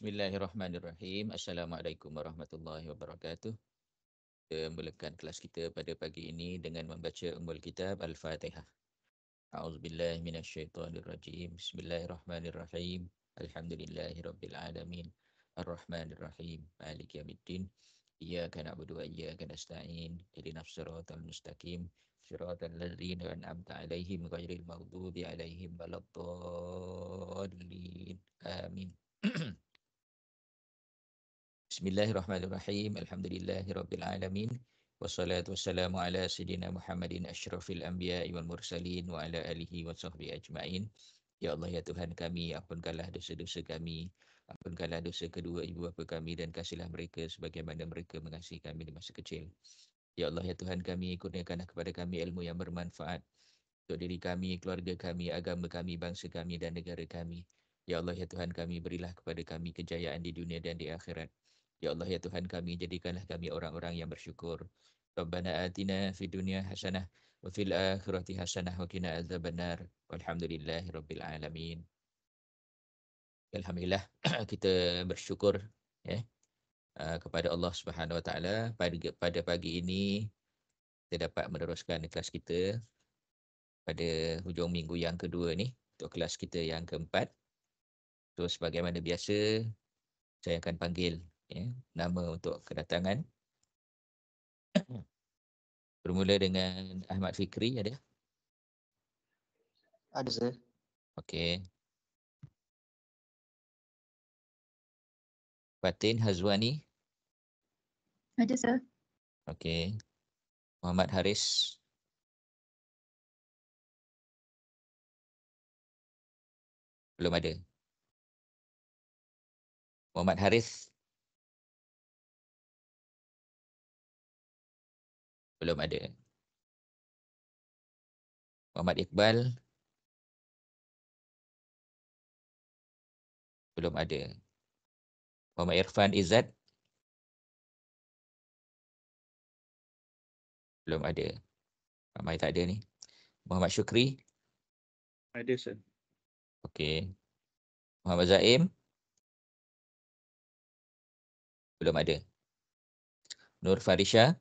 Bismillahirrahmanirrahim. Assalamualaikum warahmatullahi wabarakatuh. Kita mulakan kelas kita pada pagi ini dengan membaca Ummul Kitab Al-Fatihah. A'udzubillahi minasyaitonirrajim. Bismillahirrahmanirrahim. alamin. Alhamdulillahirabbilalamin. rahmanirrahim Maliki yaumiddin. Iyyaka na'budu wa iyyaka nasta'in. Ihdinash shiratal mustaqim. Shiratal ladzina an'amta 'alaihim ghairil maghdubi 'alaihim waladdallin. Amin. Amin. Bismillahirrahmanirrahim. Alhamdulillahirrabbilalamin. Wassalatu wassalamu ala sayyidina Muhammadin ashrafil anbiya wal mursalin wa ala alihi wa ajma'in. Ya Allah, Ya Tuhan kami, ampunkanlah dosa-dosa kami, ampunkanlah dosa kedua ibu bapa kami dan kasihlah mereka sebagaimana mereka mengasihi kami di masa kecil. Ya Allah, Ya Tuhan kami, kurniakanlah kepada kami ilmu yang bermanfaat untuk diri kami, keluarga kami, agama kami, bangsa kami dan negara kami. Ya Allah, Ya Tuhan kami, berilah kepada kami kejayaan di dunia dan di akhirat. Ya Allah ya Tuhan kami jadikanlah kami orang-orang yang bersyukur. Rabbana atina fi dunya hasanah wa fil akhirati hasanah wa qina azabannar. Walhamdulillahirabbil alamin. Alhamdulillah kita bersyukur ya uh, kepada Allah Subhanahu wa taala pada pada pagi ini kita dapat meneruskan kelas kita pada hujung minggu yang kedua ni untuk kelas kita yang keempat. So sebagaimana biasa saya akan panggil ya, nama untuk kedatangan. Bermula dengan Ahmad Fikri ada? Ada saya. Okey. Fatin Hazwani. Ada saya. Okey. Muhammad Haris. Belum ada. Muhammad Haris belum ada. Muhammad Iqbal belum ada. Muhammad Irfan Izzat e belum ada. Ramai tak ada ni. Muhammad Syukri ada sir. Okey. Muhammad Zaim belum ada. Nur Farisha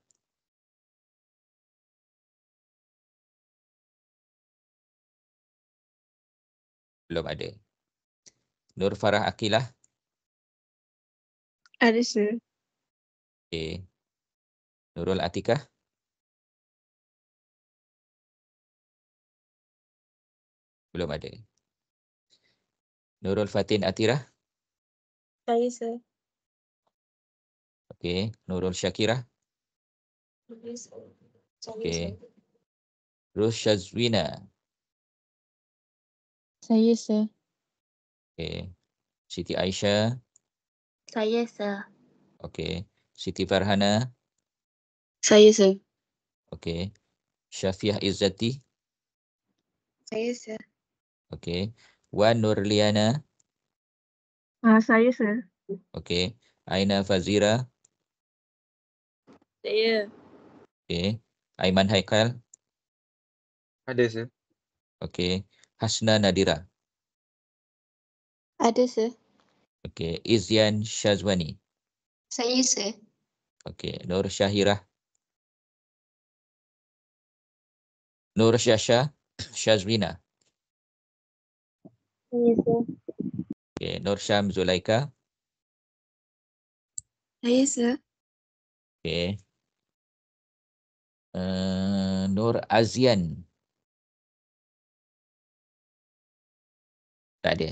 belum ada. Nur Farah Akilah. Ada sir. Okey. Nurul Atika. Belum ada. Nurul Fatin Atira. Saya sir. Okey. Nurul Syakirah. Okey. Rus Shazwina. Saya, sir. Okay. Siti Aisyah? Saya, sir. Okay. Siti Farhana? Saya, sir. Okay. Syafiah Izzati? Saya, sir. Okay. Wan Nurliana? Ah, uh, saya, sir. Okay. Aina Fazira? Saya. Okay. Aiman Haikal? Ada, sir. Okay. Hasna Nadira. Ada, sir. Okey, Izian Syazwani. Saya, sir. Okey, Nur Syahirah. Nur Syasha Syazwina. Saya, sir. Okey, Nur Syam Zulaika. Saya, sir. Okey. Uh, Nur Azian. Nur Azian. Tak ada.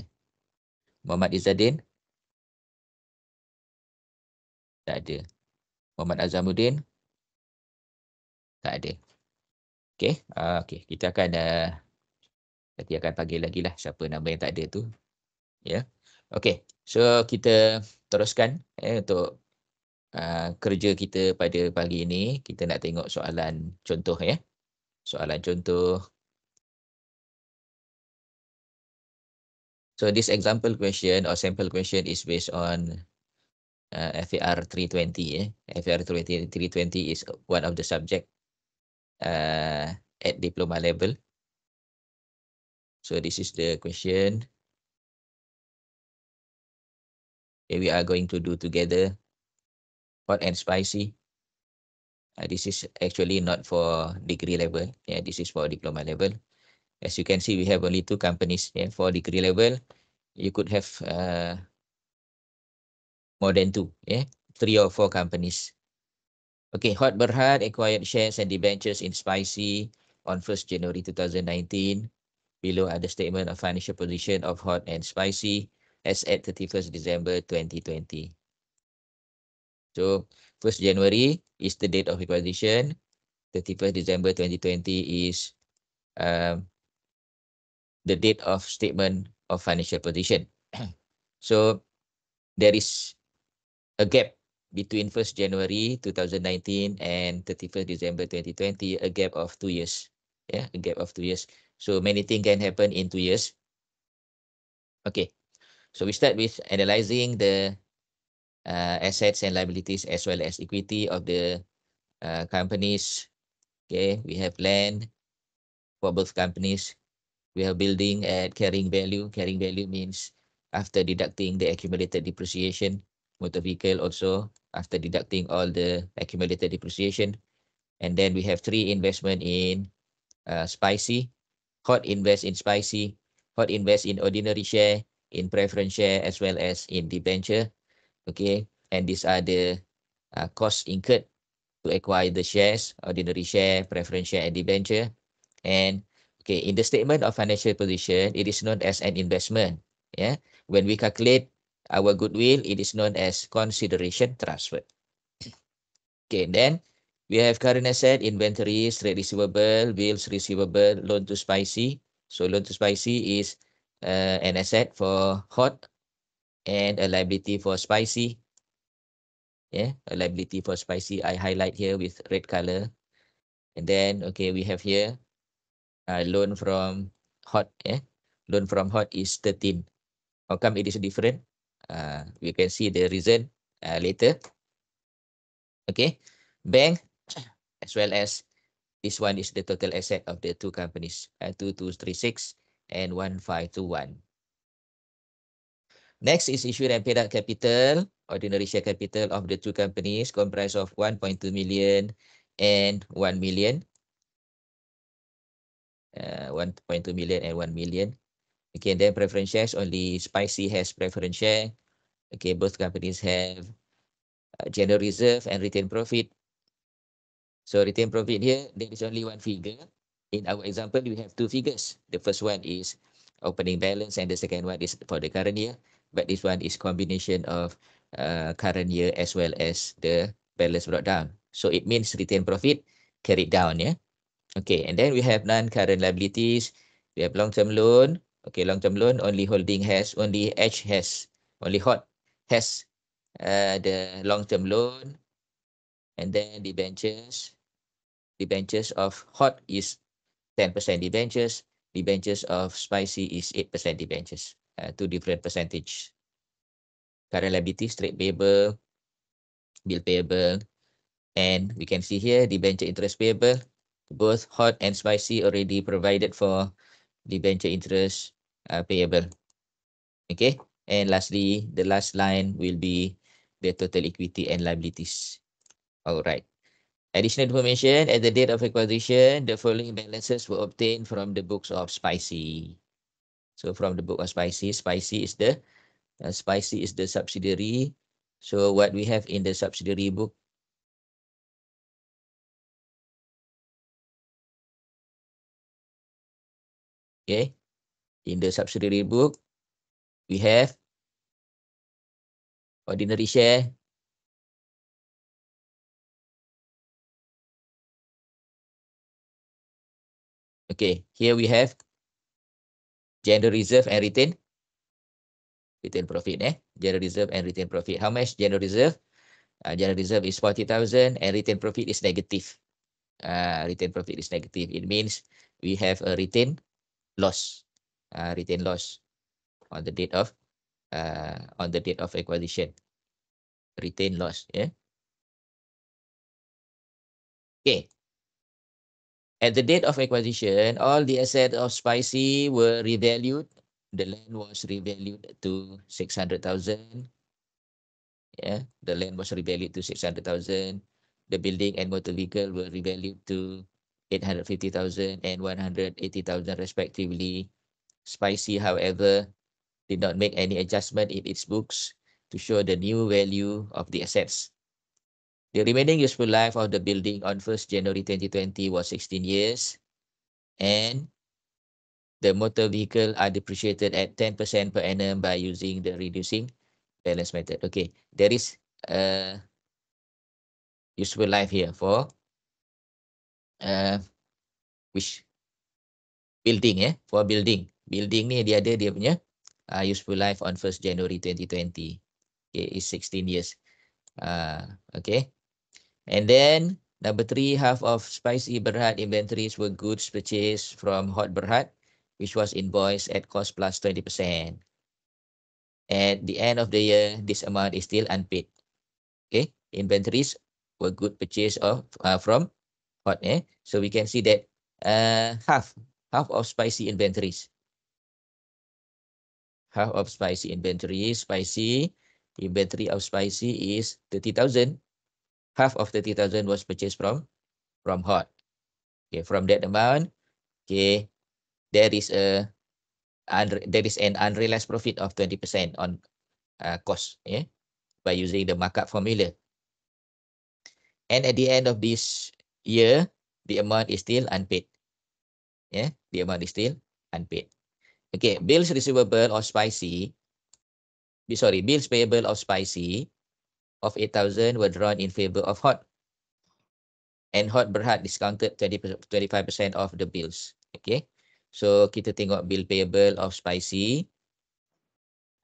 Muhammad Izzaddin? Tak ada. Muhammad Azamuddin? Tak ada. Okey, uh, okey. Kita akan uh, nanti akan panggil lagi lah siapa nama yang tak ada tu. Ya. Yeah. Okey. So kita teruskan eh, untuk uh, kerja kita pada pagi ini. Kita nak tengok soalan contoh ya. Soalan contoh. So this example question or sample question is based on uh, FAR 320. Eh? FAR 320 is one of the subject uh, at diploma level. So this is the question. we are going to do together hot and spicy. Uh, this is actually not for degree level. Yeah, this is for diploma level. As you can see, we have only two companies. Yeah, for degree level, you could have uh, more than two, yeah, three or four companies. Okay, Hot Berhad acquired shares and debentures in Spicy on 1st January 2019. Below are the statement of financial position of Hot and Spicy as at 31st December 2020. So 1st January is the date of acquisition. 31st December 2020 is um, the date of statement of financial position. so there is a gap between 1st January 2019 and 31st December 2020, a gap of two years. Yeah, a gap of two years. So many things can happen in two years. Okay, so we start with analyzing the uh, assets and liabilities as well as equity of the uh, companies. Okay, we have land for both companies we are building at carrying value. Carrying value means after deducting the accumulated depreciation, motor vehicle also after deducting all the accumulated depreciation. And then we have three investment in uh, SPICY, hot invest in SPICY, hot invest in ordinary share, in preference share, as well as in debenture. Okay, and these are the uh, costs incurred to acquire the shares, ordinary share, preference share, and debenture. And Okay, in the statement of financial position, it is known as an investment. Yeah, when we calculate our goodwill, it is known as consideration transfer. Okay, then we have current asset, inventories, trade receivable, bills receivable, loan to spicy. So loan to spicy is uh, an asset for hot and a liability for spicy. Yeah, a liability for spicy. I highlight here with red color. And then, okay, we have here uh, loan from hot eh loan from hot is 13 how come it is different uh, we can see the reason uh, later okay bank as well as this one is the total asset of the two companies uh, 2236 and 1521 next is issued and paid out capital ordinary share capital of the two companies comprised of 1.2 million and 1 million uh, 1.2 million and 1 million. Okay, then preference shares, only Spicy has preference share. Okay, both companies have uh, general reserve and retained profit. So retained profit here, there is only one figure. In our example, we have two figures. The first one is opening balance and the second one is for the current year. But this one is combination of uh, current year as well as the balance brought down. So it means retained profit carried down. Yeah. Okay, and then we have non-current liabilities. We have long-term loan. Okay, long-term loan only holding has, only H has, only HOT has uh, the long-term loan. And then the benches, the benches of HOT is 10% benches. The benches of SPICY is 8% benches. Uh, two different percentage. Current liabilities, trade payable, bill payable. And we can see here the bench interest payable both hot and spicy already provided for the venture interest uh, payable. Okay. And lastly, the last line will be the total equity and liabilities. All right. Additional information at the date of acquisition, the following balances were obtained from the books of Spicy. So from the book of Spicy, Spicy is the uh, Spicy is the subsidiary. So what we have in the subsidiary book Okay. In the subsidiary book, we have ordinary share. Okay, here we have general reserve and retain retain profit. Eh, general reserve and retain profit. How much general reserve? Uh, general reserve is forty thousand, and retain profit is negative. Uh, retain profit is negative. It means we have a retain loss, uh, retained loss on the date of uh, on the date of acquisition. Retained loss, yeah. Okay. At the date of acquisition, all the assets of Spicy were revalued. The land was revalued to 600,000. Yeah, the land was revalued to 600,000. The building and motor vehicle were revalued to 850,000 and 180,000 respectively. Spicy, however, did not make any adjustment in its books to show the new value of the assets. The remaining useful life of the building on 1st January 2020 was 16 years, and the motor vehicle are depreciated at 10% per annum by using the reducing balance method. Okay, there is a useful life here for uh, which building Yeah, for building building ni dia ada dia punya uh, useful life on 1st January 2020 okay is 16 years uh, okay and then number three half of spicy berhad inventories were goods purchased from hot berhad which was invoiced at cost plus 20 at the end of the year this amount is still unpaid okay inventories were good purchase of uh, from hot. Eh? So we can see that uh, half, half of spicy inventories. Half of spicy inventory, spicy inventory of spicy is 30,000. Half of 30,000 was purchased from, from hot. Okay, from that amount, okay, there is a there is an unrealized profit of 20% on uh, cost yeah, by using the markup formula. And at the end of this year the amount is still unpaid. Yeah, the amount is still unpaid. Okay, bills receivable of spicy, be sorry, bills payable of spicy of 8,000 were drawn in favor of hot. And hot berhad discounted 20 25% of the bills. Okay, so kita tengok bill payable of spicy.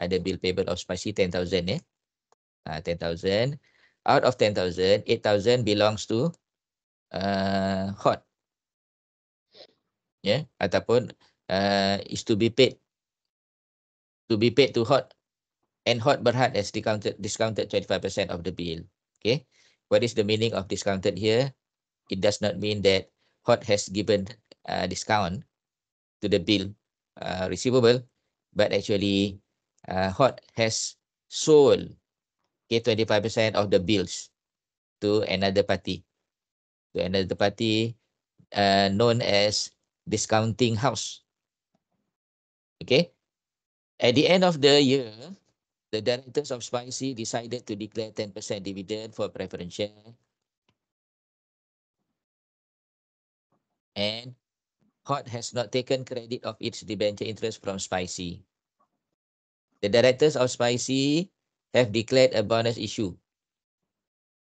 Ada bill payable of spicy 10,000 ya. Eh? Uh, ah, 10,000. Out of 10,000, 8,000 belongs to uh, hot. Yeah, ataupun uh, is to be paid. To be paid to hot. And hot berhad has discounted, discounted 25% of the bill. Okay. What is the meaning of discounted here? It does not mean that hot has given uh, discount to the bill uh, receivable, but actually uh, hot has sold okay, 25% of the bills to another party. to another party uh, known as discounting house. Okay. At the end of the year, the directors of Spicy decided to declare 10% dividend for preference share. And Hot has not taken credit of its debenture interest from Spicy. The directors of Spicy have declared a bonus issue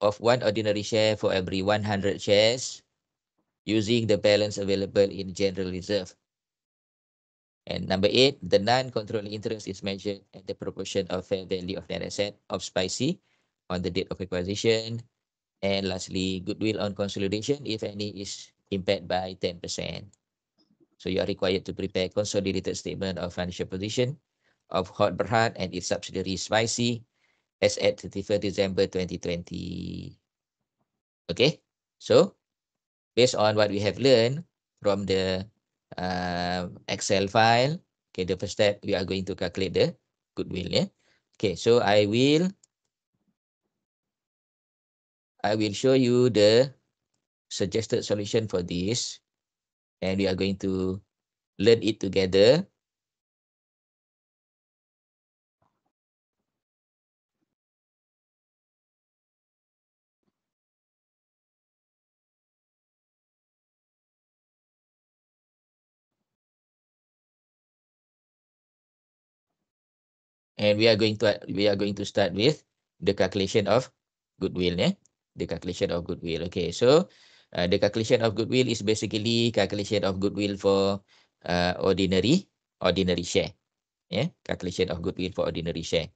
of one ordinary share for every 100 shares using the balance available in general reserve. And number eight, the non-controlling interest is measured at the proportion of fair value of net asset of SPICY on the date of acquisition. And lastly, goodwill on consolidation, if any, is impaired by 10%. So you are required to prepare consolidated statement of financial position of Hot Berhad and its subsidiary SPICY as at 31st December 2020. Okay, so based on what we have learned from the uh, Excel file, okay, the first step we are going to calculate the goodwill. Yeah? Okay, so I will I will show you the suggested solution for this and we are going to learn it together and we are going to we are going to start with the calculation of goodwill yeah the calculation of goodwill okay so uh, the calculation of goodwill is basically calculation of goodwill for uh, ordinary ordinary share yeah calculation of goodwill for ordinary share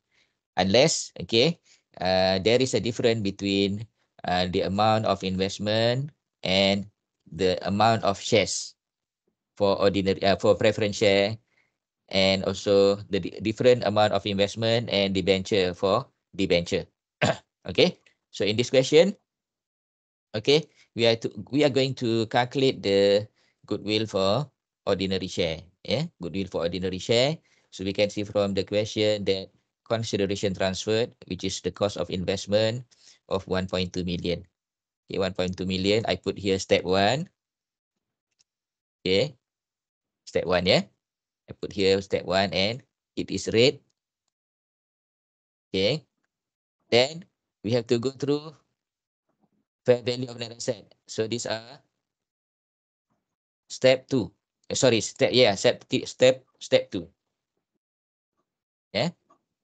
unless okay uh, there is a difference between uh, the amount of investment and the amount of shares for ordinary uh, for preference share and also the different amount of investment and debenture for debenture. okay, so in this question, okay, we are to we are going to calculate the goodwill for ordinary share. Yeah, goodwill for ordinary share. So we can see from the question that consideration transferred, which is the cost of investment of 1.2 million. Okay, 1.2 million. I put here step one. Okay, step one, yeah. I put here step one and it is red. Okay. Then we have to go through fair value of net asset. So these are step two. Eh, sorry, step yeah, step step step two. Yeah,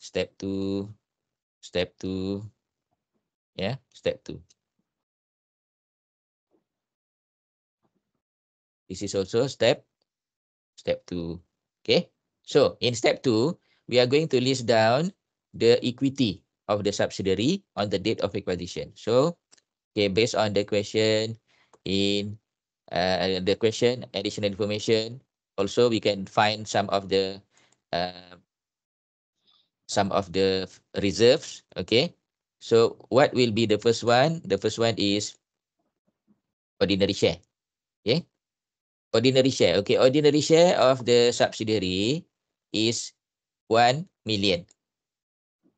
step two, step two, yeah, step two. This is also step step two. Okay, so in step two, we are going to list down the equity of the subsidiary on the date of acquisition. So, okay, based on the question in uh, the question, additional information, also we can find some of the uh, some of the reserves. Okay, so what will be the first one? The first one is ordinary share. Okay, ordinary share. Okay, ordinary share of the subsidiary is 1 million.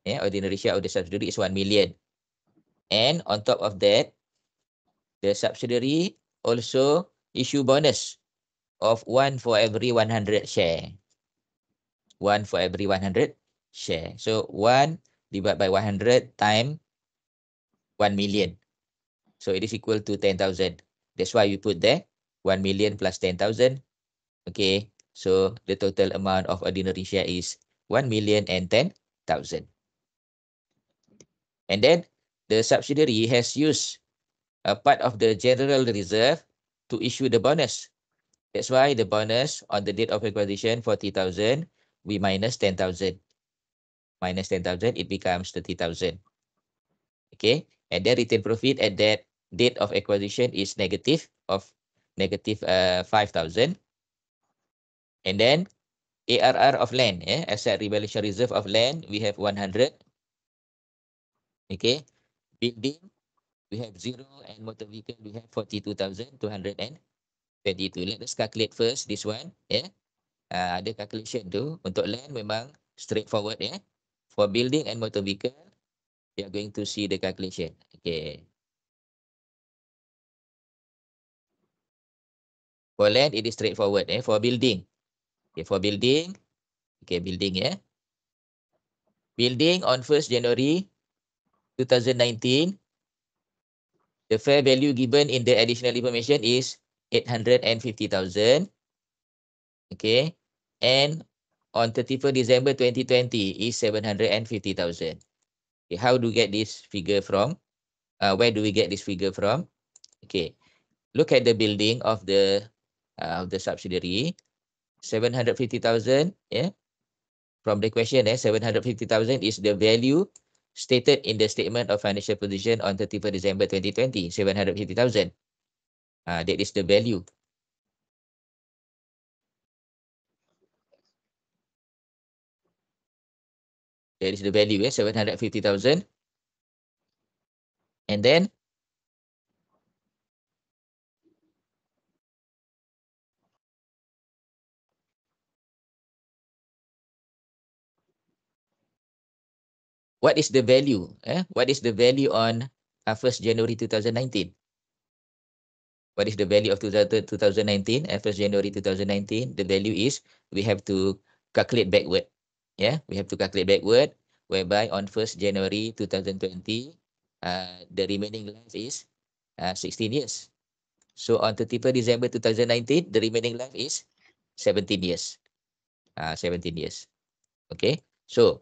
Yeah, ordinary share of the subsidiary is 1 million. And on top of that, the subsidiary also issue bonus of 1 for every 100 share. 1 for every 100 share. So 1 divided by 100 times 1 million. So it is equal to 10,000. That's why you put there 10,000. 1 million plus 10,000. Okay, so the total amount of ordinary share is 1 million and 10,000. And then the subsidiary has used a part of the general reserve to issue the bonus. That's why the bonus on the date of acquisition, 40,000, we minus 10,000. Minus 10,000, it becomes 30,000. Okay, and then retained profit at that date of acquisition is negative of negative uh, 5000 and then ARR of land yeah asset revaluation reserve of land we have 100 okay building we have zero and motor vehicle we have 42200 and 22 let us calculate first this one yeah uh, ada calculation tu untuk land memang straightforward yeah for building and motor vehicle we are going to see the calculation okay For land, it is straightforward. Eh? For building. Okay, for building. Okay, building, yeah. Building on 1st January 2019, the fair value given in the additional information is 850,000. Okay. And on 31st December 2020 is 750,000. Okay, how do we get this figure from? Uh, where do we get this figure from? Okay, look at the building of the uh, of the subsidiary. 750,000, yeah. From the question, eh, 750,000 is the value stated in the statement of financial position on 31st December 2020, 750,000. Uh, that is the value. That is the value, eh, 750,000. And then what is the value? Eh? What is the value on uh, 1st January 2019? What is the value of 2019? At 1st January 2019, the value is we have to calculate backward. Yeah, we have to calculate backward, whereby on 1st January 2020, uh, the remaining life is uh, 16 years. So on 31st December 2019, the remaining life is 17 years. Uh, 17 years. Okay, so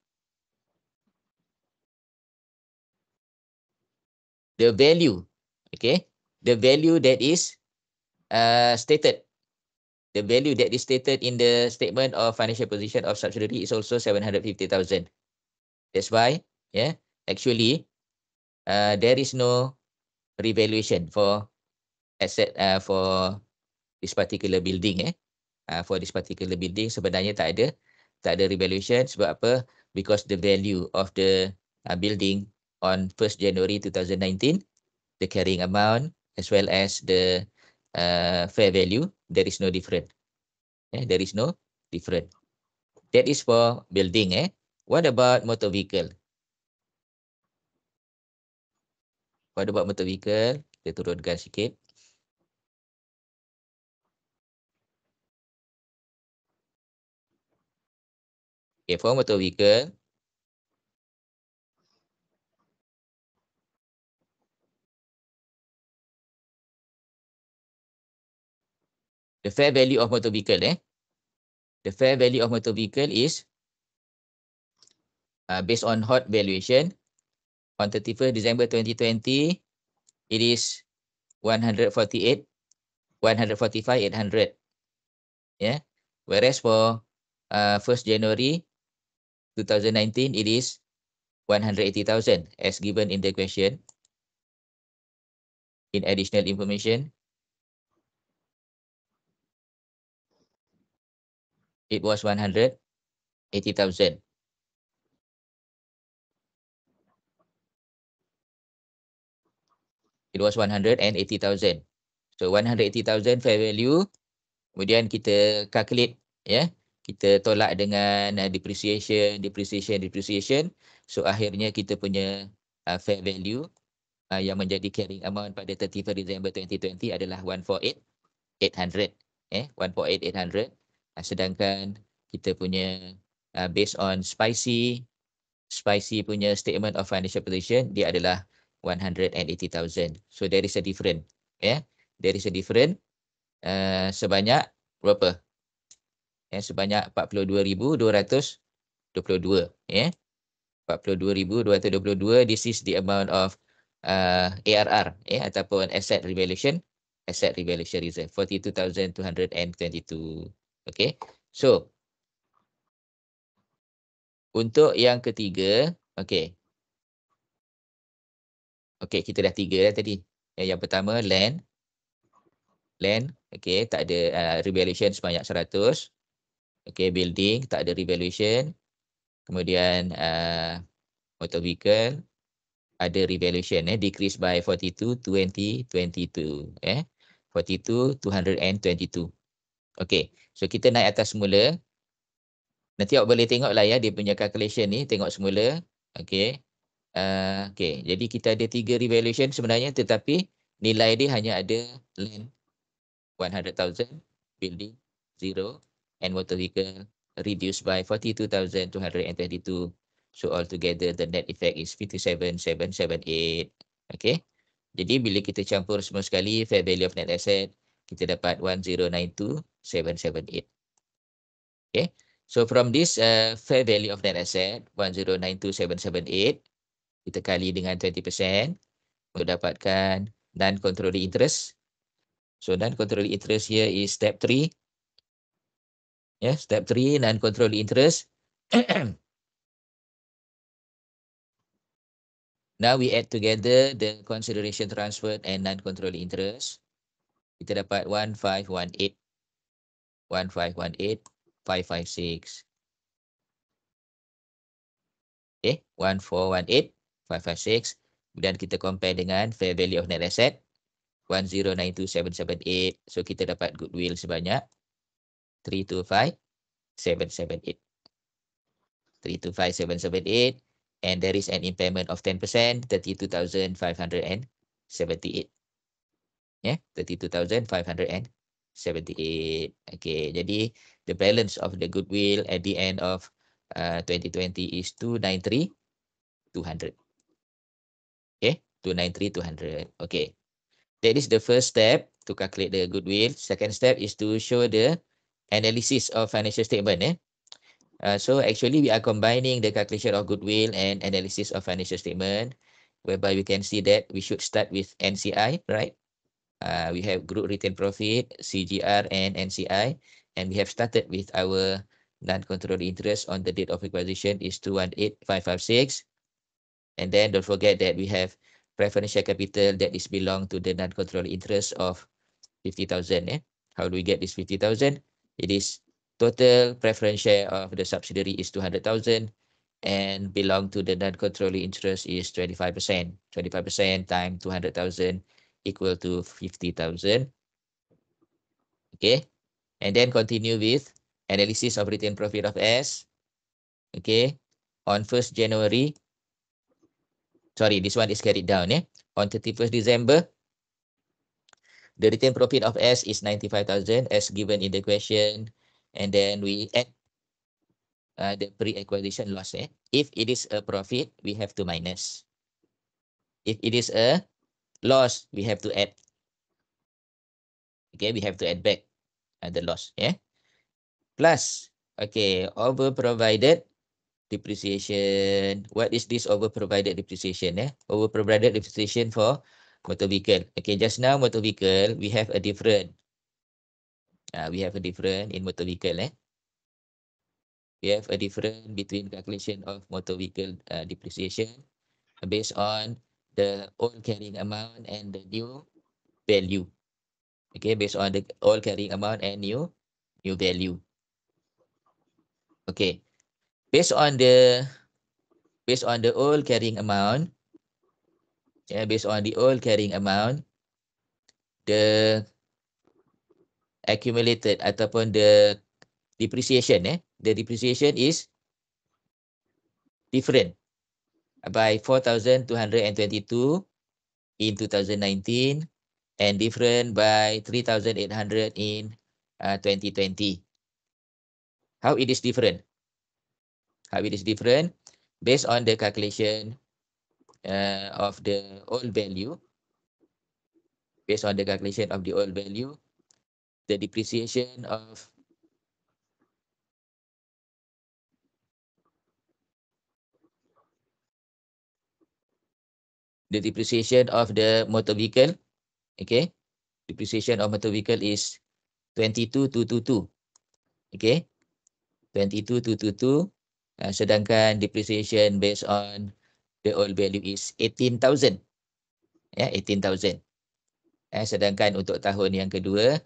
the value okay the value that is uh, stated the value that is stated in the statement of financial position of subsidiary is also 750000 that's why yeah actually uh, there is no revaluation for asset uh, for this particular building eh uh, for this particular building sebenarnya tak ada tak ada revaluation sebab apa because the value of the uh, building on 1st January 2019, the carrying amount as well as the uh, fair value, there is no different. Yeah, there is no different. That is for building. Eh? What about motor vehicle? What about motor vehicle? Kita turunkan sikit. Okay, for motor vehicle, the fair value of motor vehicle eh the fair value of motor vehicle is uh, based on hot valuation on 31st December 2020 it is 148 145 800 yeah whereas for uh, 1st January 2019 it is 180,000 as given in the question in additional information it was 180,000. It was 180,000. So 180,000 fair value. Kemudian kita calculate. Yeah. Kita tolak dengan uh, depreciation, depreciation, depreciation. So akhirnya kita punya uh, fair value uh, yang menjadi carrying amount pada 31 December 2020 adalah 148,800. Eh, 148,800 uh, sedangkan kita punya uh, based on spicy spicy punya statement of financial position dia adalah 180,000 so there is a different ya yeah? there is a different uh, sebanyak berapa ya yeah, sebanyak 42,222 ya yeah? 42,222 this is the amount of uh, ARR ya yeah? ataupun asset revaluation asset revaluation reserve 42,222 Okay. So. Untuk yang ketiga. Okay. Okay. Kita dah tiga dah tadi. Yang, yang pertama land. Land. Okay. Tak ada uh, revaluation sebanyak 100. Okay. Building. Tak ada revaluation. Kemudian. Uh, motor vehicle. Ada revaluation. Eh. Decrease by 42. 20. 22. Eh. 42. 222. Okey. So kita naik atas semula. Nanti awak boleh tengok lah ya dia punya calculation ni. Tengok semula. Okey. Uh, okay. Jadi kita ada tiga revaluation sebenarnya tetapi nilai dia hanya ada land 100,000, building 0 and motor vehicle reduced by 42,222. So altogether the net effect is 57,778. Okay. Jadi bila kita campur semua sekali fair value of net asset kita dapat 1092778. Okay. So from this uh, fair value of net asset 1092778 kita kali dengan 20% untuk dapatkan non controlling interest. So non controlling interest here is step 3. Ya, yeah, step 3 non controlling interest. Now we add together the consideration transferred and non controlling interest kita dapat 1518 1518 556 okey 1418 556 kemudian kita compare dengan fair value of net asset 1092778 so kita dapat goodwill sebanyak 325778 325778 and there is an impairment of 10% 32578 Ya, yeah, 32,578. Okay, jadi the balance of the goodwill at the end of uh, 2020 is 293,200. Okay, 293,200. Okay, that is the first step to calculate the goodwill. Second step is to show the analysis of financial statement. Yeah. Uh, so actually we are combining the calculation of goodwill and analysis of financial statement whereby we can see that we should start with NCI, right? uh, we have group retained profit, CGR and NCI. And we have started with our non-controlling interest on the date of acquisition is 218556. And then don't forget that we have preferential capital that is belong to the non-controlling interest of 50,000. Eh? How do we get this 50,000? It is total preference share of the subsidiary is 200,000 and belong to the non-controlling interest is 25%. 25% times 200,000 equal to 50,000. Okay. And then continue with analysis of retained profit of S. Okay. On 1st January. Sorry, this one is carried down. Yeah, On 31st December, the retained profit of S is 95,000 as given in the question. And then we add uh, the pre-acquisition loss. Eh? If it is a profit, we have to minus. If it is a loss, we have to add. Okay, we have to add back uh, the loss. Yeah. Plus, okay, over provided depreciation. What is this over provided depreciation? Yeah, over provided depreciation for motor vehicle. Okay, just now motor vehicle, we have a different. Uh, we have a different in motor vehicle. Eh? We have a different between calculation of motor vehicle uh, depreciation based on the old carrying amount and the new value. Okay, based on the old carrying amount and new new value. Okay, based on the based on the old carrying amount. Yeah, based on the old carrying amount, the accumulated ataupun the depreciation eh the depreciation is different by 4,222 in 2019 and different by 3,800 in uh, 2020. How it is different? How it is different? Based on the calculation uh, of the old value, based on the calculation of the old value, the depreciation of the depreciation of the motor vehicle okay depreciation of motor vehicle is 22222 okay 22222 uh, ah, sedangkan depreciation based on the old value is 18000 ya yeah, 18000 eh sedangkan untuk tahun yang kedua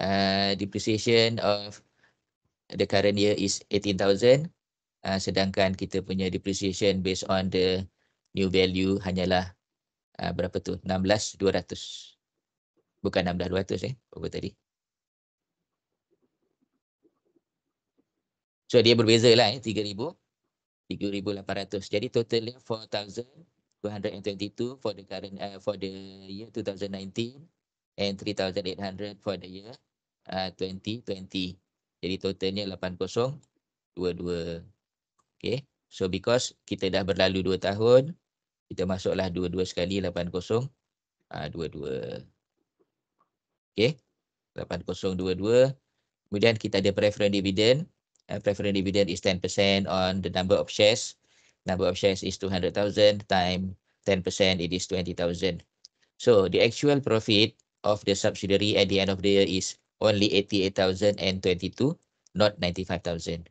uh, depreciation of the current year is 18000 uh, ah, sedangkan kita punya depreciation based on the new value hanyalah uh, berapa tu? 16200. Bukan 16200 eh, pokok tadi. So dia berbeza lah eh, 3000 3800. Jadi total dia 4222 for the current uh, for the year 2019 and 3800 for the year uh, ah, 2020. Jadi totalnya 8022. Okay. So because kita dah berlalu 2 tahun, kita masuklah dua-dua sekali 80 kosong ah, dua-dua. okay? dua-dua. Kemudian kita ada preference dividend. Uh, ah, preference dividend is 10% on the number of shares. Number of shares is 200,000 time 10% it is 20,000. So the actual profit of the subsidiary at the end of the year is only 88,022, not 95,000.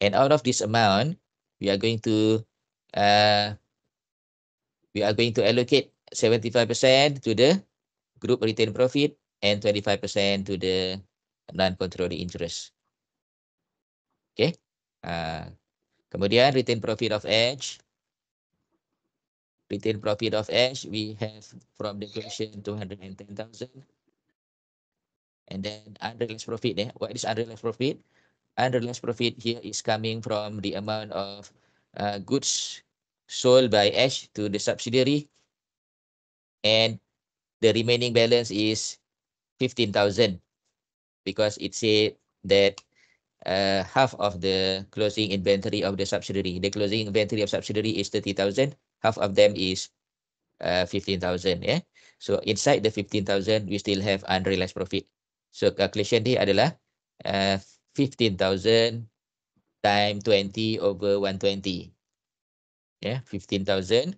And out of this amount, we are going to uh, we are going to allocate 75% to the group retained profit and 25% to the non-controlling interest. Okay. Uh, kemudian retained profit of edge. Retained profit of edge we have from the question 210,000. And then unrealized profit. Eh? What is unrealized profit? Unrealized profit here is coming from the amount of uh, goods sold by Ash to the subsidiary. And the remaining balance is 15,000 because it said that uh, half of the closing inventory of the subsidiary. The closing inventory of subsidiary is 30,000. Half of them is uh, 15,000. Yeah. So inside the 15,000, we still have unrealized profit. So calculation here adalah uh, 15,000 time 20 over 120. Ya, yeah, 15,000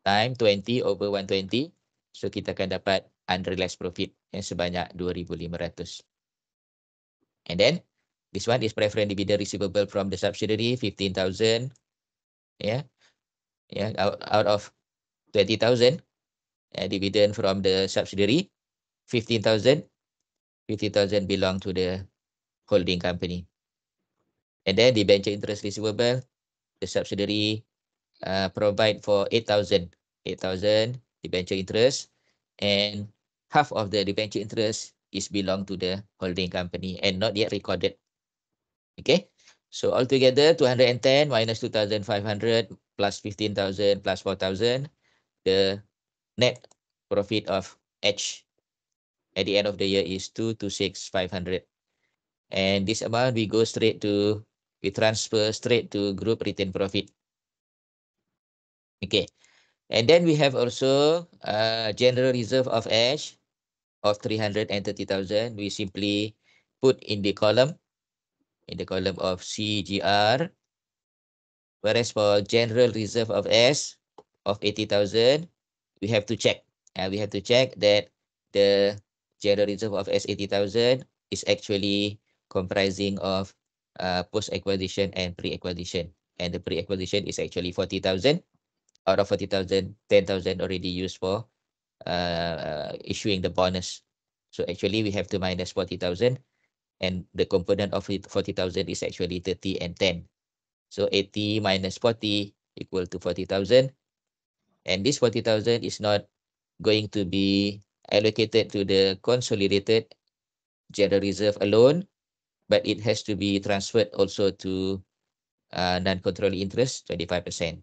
time 20 over 120. So kita akan dapat unrealized profit yang sebanyak 2,500. And then this one is preference dividend receivable from the subsidiary 15,000. Yeah. Yeah, out, out of 20,000 uh, dividend from the subsidiary 15,000 belong to the holding company. And then the venture interest receivable the subsidiary Uh, provide for 8,000 8,000 debenture interest and half of the debenture interest is belong to the holding company and not yet recorded. Okay, so altogether 210 minus 2,500 plus 15,000 plus 4,000, the net profit of H at the end of the year is 226,500. And this amount we go straight to, we transfer straight to group retained profit. Okay. And then we have also uh, general reserve of ash of 330,000. We simply put in the column, in the column of CGR. Whereas for general reserve of S of 80,000, we have to check. And uh, we have to check that the general reserve of S 80,000 is actually comprising of uh, post-acquisition and pre-acquisition. And the pre-acquisition is actually 40,000 out of 40,000, 10,000 already used for uh, issuing the bonus. So actually we have to minus 40,000 and the component of 40,000 is actually 30 and 10. So 80 minus 40 equal to 40,000. And this 40,000 is not going to be allocated to the consolidated general reserve alone, but it has to be transferred also to uh, non-controlling interest, 25%.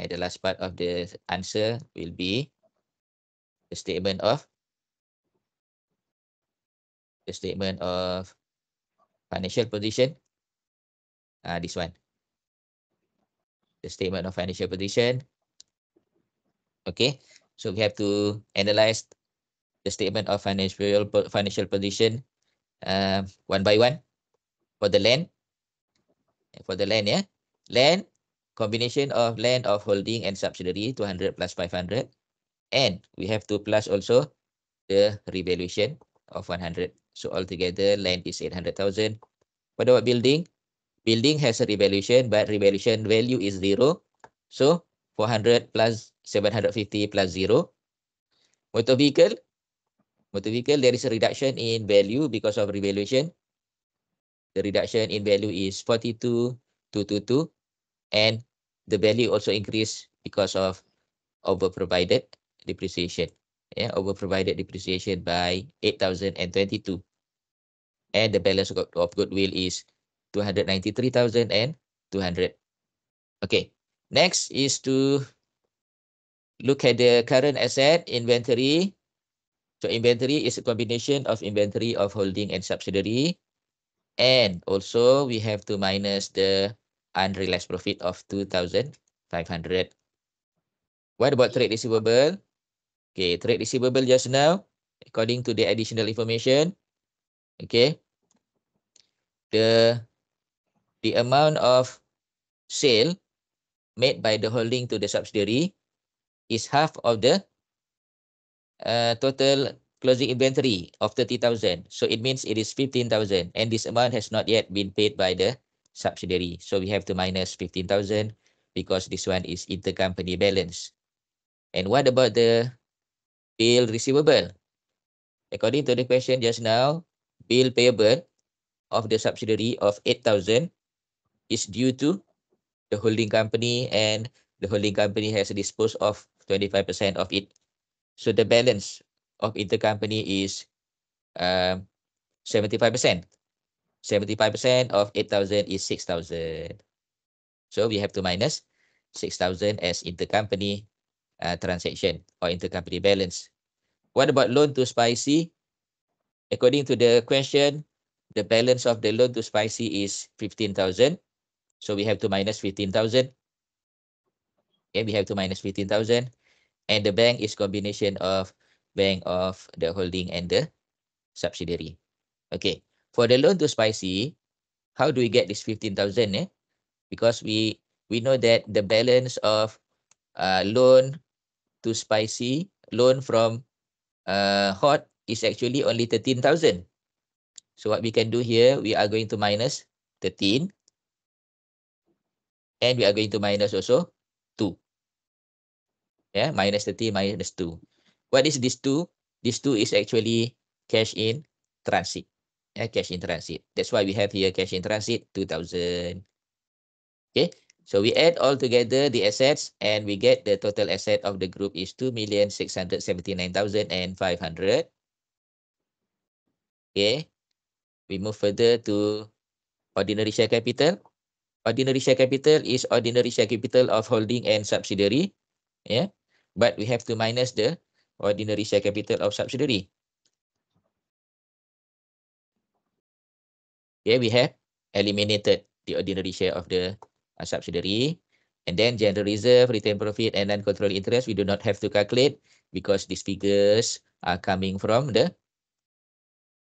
And the last part of the answer will be the statement of the statement of financial position. Uh, this one. The statement of financial position. Okay. So we have to analyze the statement of financial financial position um, one by one for the land. For the land, yeah. Land, Combination of land of holding and subsidiary 200 plus 500. And we have to plus also the revaluation of 100. So altogether land is 800,000. What about building? Building has a revaluation but revaluation value is zero. So 400 plus 750 plus zero. Motor vehicle, motor vehicle, there is a reduction in value because of revaluation. The reduction in value is 42,222 and the value also increase because of over provided depreciation. Yeah, over provided depreciation by 8,022. And the balance of, of goodwill is 293,200. Okay, next is to look at the current asset inventory. So inventory is a combination of inventory of holding and subsidiary. And also we have to minus the unrealized profit of 2,500. What about trade receivable? Okay, trade receivable just now, according to the additional information, okay, the, the amount of sale made by the holding to the subsidiary is half of the uh, total closing inventory of 30,000. So it means it is 15,000 and this amount has not yet been paid by the subsidiary. So we have to minus 15,000 because this one is intercompany balance. And what about the bill receivable? According to the question just now, bill payable of the subsidiary of 8,000 is due to the holding company and the holding company has disposed of 25% of it. So the balance of intercompany is um, 75%. 75% of 8,000 is 6,000. So we have to minus 6,000 as intercompany uh, transaction or intercompany balance. What about loan to SPICY? According to the question, the balance of the loan to SPICY is 15,000. So we have to minus 15,000. Okay, we have to minus 15,000. And the bank is combination of bank of the holding and the subsidiary. Okay. For the loan to Spicy, how do we get this 15,000? Eh? Because we we know that the balance of uh, loan to Spicy, loan from uh, Hot is actually only 13,000. So what we can do here, we are going to minus 13. And we are going to minus also 2. Yeah, minus 13, minus 2. What is this 2? This 2 is actually cash in transit uh, cash in transit. That's why we have here cash in transit 2000. Okay, so we add all together the assets and we get the total asset of the group is 2,679,500. Okay, we move further to ordinary share capital. Ordinary share capital is ordinary share capital of holding and subsidiary. Yeah, but we have to minus the ordinary share capital of subsidiary. Okay, we have eliminated the ordinary share of the uh, subsidiary. And then general reserve, retained profit and then control interest, we do not have to calculate because these figures are coming from the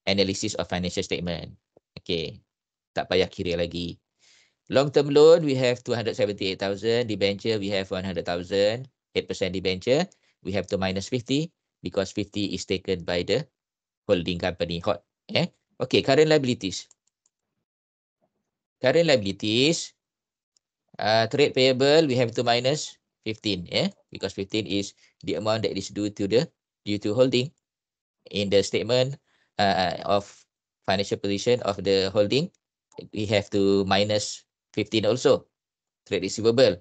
analysis of financial statement. Okay, tak payah kira lagi. Long-term loan, we have 278,000. Debenture, we have 100,000. 8% debenture, we have to minus 50 because 50 is taken by the holding company. Hot. Eh? Okay, current liabilities. Current liabilities, uh, trade payable, we have to minus 15, yeah? Because 15 is the amount that is due to the due to holding in the statement uh, of financial position of the holding. We have to minus 15 also, trade receivable.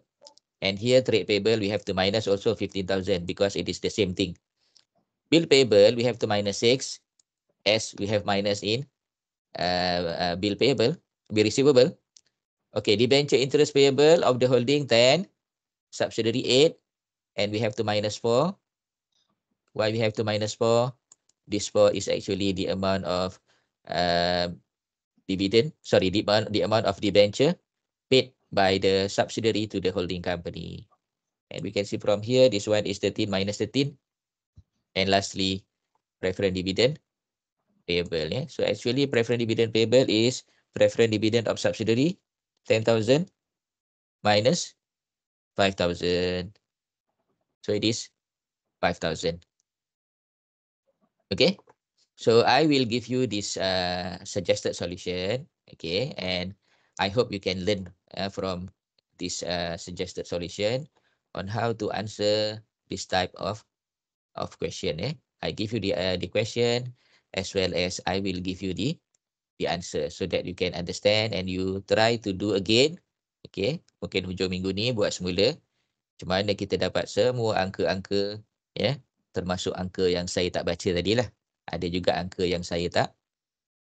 And here trade payable, we have to minus also 15,000 because it is the same thing. Bill payable, we have to minus 6 as we have minus in uh, uh, bill payable be receivable. Okay, debenture interest payable of the holding 10, subsidiary 8, and we have to minus 4. Why we have to minus 4? This 4 is actually the amount of uh, dividend, sorry, the amount, the amount of debenture paid by the subsidiary to the holding company. And we can see from here, this one is 13 minus 13. And lastly, preference dividend payable. Yeah? So actually, preference dividend payable is preferred dividend of subsidiary 10,000 minus 5,000. So it is 5,000. Okay. So I will give you this uh, suggested solution. Okay. And I hope you can learn uh, from this uh, suggested solution on how to answer this type of, of question. Eh? I give you the, uh, the question as well as I will give you the the answer so that you can understand and you try to do again. Okay, mungkin hujung minggu ni buat semula. Macam mana kita dapat semua angka-angka, ya, yeah? termasuk angka yang saya tak baca tadi lah. Ada juga angka yang saya tak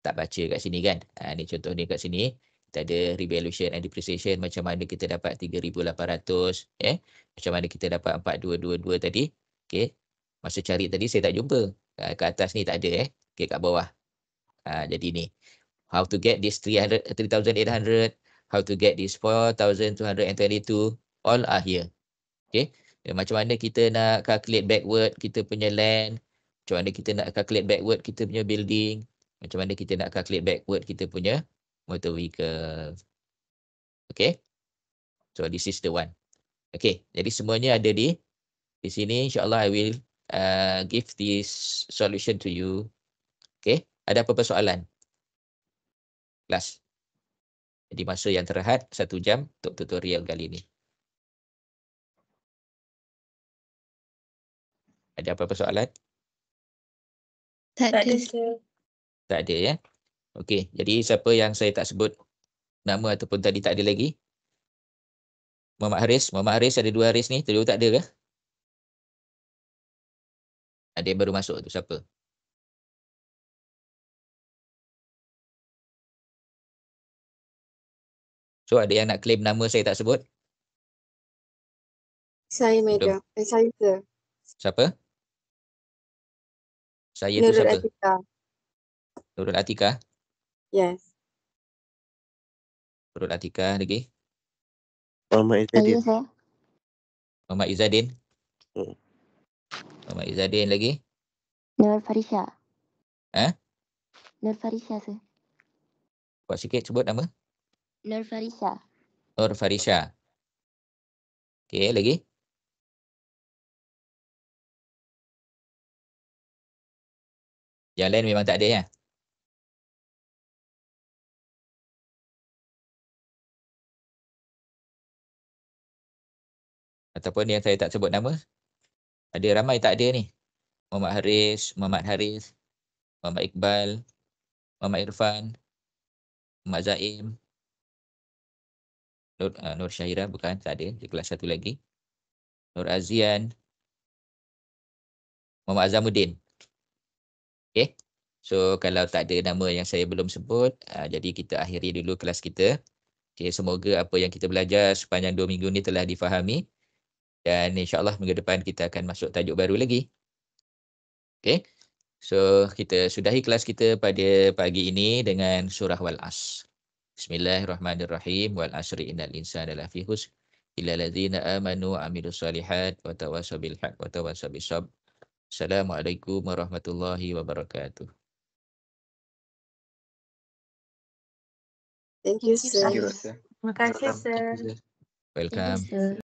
tak baca kat sini kan. Ha, ni contoh ni kat sini. Kita ada revaluation and depreciation. Macam mana kita dapat 3,800, ya. Yeah? Macam mana kita dapat 4,222 tadi. Okay, masa cari tadi saya tak jumpa. Ha, kat atas ni tak ada, eh. Okay, kat bawah. Ha, jadi ni how to get this 300 3800 how to get this 4222 all are here okay? Eh, macam mana kita nak calculate backward kita punya land macam mana kita nak calculate backward kita punya building macam mana kita nak calculate backward kita punya motor vehicle okay? so this is the one okay? jadi semuanya ada di di sini insyaallah i will uh, give this solution to you okay? ada apa-apa soalan kelas. Jadi masa yang terhad satu jam untuk tutorial kali ini. Ada apa-apa soalan? Tak ada. Tak ada ya. Okey, jadi siapa yang saya tak sebut nama ataupun tadi tak ada lagi? Muhammad Haris, Muhammad Haris ada dua Haris ni, tadi tak ada ke? Ada yang baru masuk tu siapa? So ada yang nak claim nama saya tak sebut? Saya Meda. Eh, saya ke. Siapa? Saya Nurul tu siapa? Atika. Nurul Atika. Yes. Nurul Atika lagi. Mama Izzadin. Mama Muhammad Izzadin. Hmm. Muhammad Izzadin lagi. Nur Farisha. Eh? Nur Farisha tu. Buat sikit sebut nama. Nur Farisha. Nur Farisha. Okey, lagi. Yang lain memang tak ada ya. Ataupun yang saya tak sebut nama. Ada ramai tak ada ni. Muhammad Haris, Muhammad Haris, Muhammad Iqbal, Muhammad Irfan, Muhammad Zaim, Nur, uh, Nur Syahira bukan tak ada di kelas satu lagi. Nur Azian. Muhammad Azamuddin. Okay. So kalau tak ada nama yang saya belum sebut, uh, jadi kita akhiri dulu kelas kita. Okay, semoga apa yang kita belajar sepanjang dua minggu ni telah difahami. Dan insyaAllah minggu depan kita akan masuk tajuk baru lagi. Okay. So kita sudahi kelas kita pada pagi ini dengan surah Al as Bismillahirrahmanirrahim. Wal asri innal insana lafi husn. Illa ladhina amanu Amilus salihat wa tawasa bilhaq wa tawasa bisab. Assalamualaikum warahmatullahi wabarakatuh. Thank you, sir. Thank you, sir. Terima kasih, sir. Welcome.